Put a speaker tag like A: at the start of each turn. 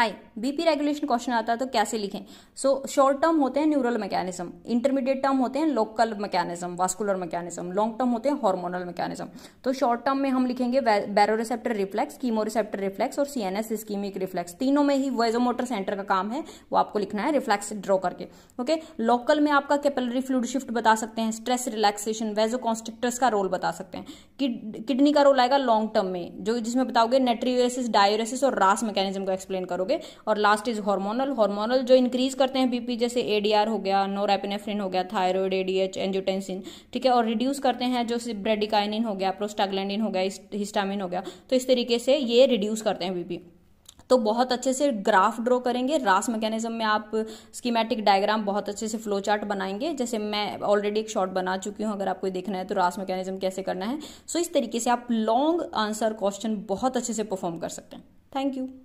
A: high BP regulation question आता है तो कैसे लिखें सो शॉर्ट टर्म होते हैं न्यूरल मैकेनिज्म इंटरमीडिएट टर्म होते हैं local mechanism vascular mechanism long term होते हैं हार्मोनल मैकेनिज्म तो शॉर्ट टर्म में हम लिखेंगे बैरोसेप्टर रिफ्लेक्स कीमोरिसेप्टर रिफ्लेक्स और सीएनएस स्कीमिक रिफ्लेक्स तीनों में ही वेजोमोटर सेंटर का काम है वो आपको लिखना है रिफ्लेक्स ड्रॉ करके ओके लोकल में आपका कैपलरी फ्लूड शिफ्ट बता सकते हैं स्ट्रेस रिलैक्सेशन वेजो कॉन्स्ट्रिक्टर्स का रोल बता सकते हैं किडनी का रोल आएगा लॉन्ग टर्म में जो जिसमें बताओगे नेट्रियोसिस डायोरेसिस और रास मैकेनिज्म को एक्सप्लेन करोगे करोगे और लास्ट इज हार्मोनल हार्मोनल जो इंक्रीज करते हैं बीपी जैसे एडीआर हो गया नोरेपिनेफ्रिन हो गया थायराइड एडीएच एंजियोटेंसिन ठीक है और रिड्यूस करते हैं जो ब्रेडिकाइनिन हो गया प्रोस्टाग्लैंडिन हो गया हिस्टामिन हो गया तो इस तरीके से ये रिड्यूस करते हैं बीपी तो बहुत अच्छे से ग्राफ ड्रॉ करेंगे रास मैकेनिज्म में आप स्कीमेटिक डायग्राम बहुत अच्छे से फ्लो चार्ट बनाएंगे जैसे मैं ऑलरेडी एक शॉर्ट बना चुकी हूं अगर आपको देखना है तो रास मैकेनिज्म कैसे करना है सो so इस तरीके से आप लॉन्ग आंसर क्वेश्चन बहुत अच्छे से परफॉर्म कर सकते हैं
B: थैंक यू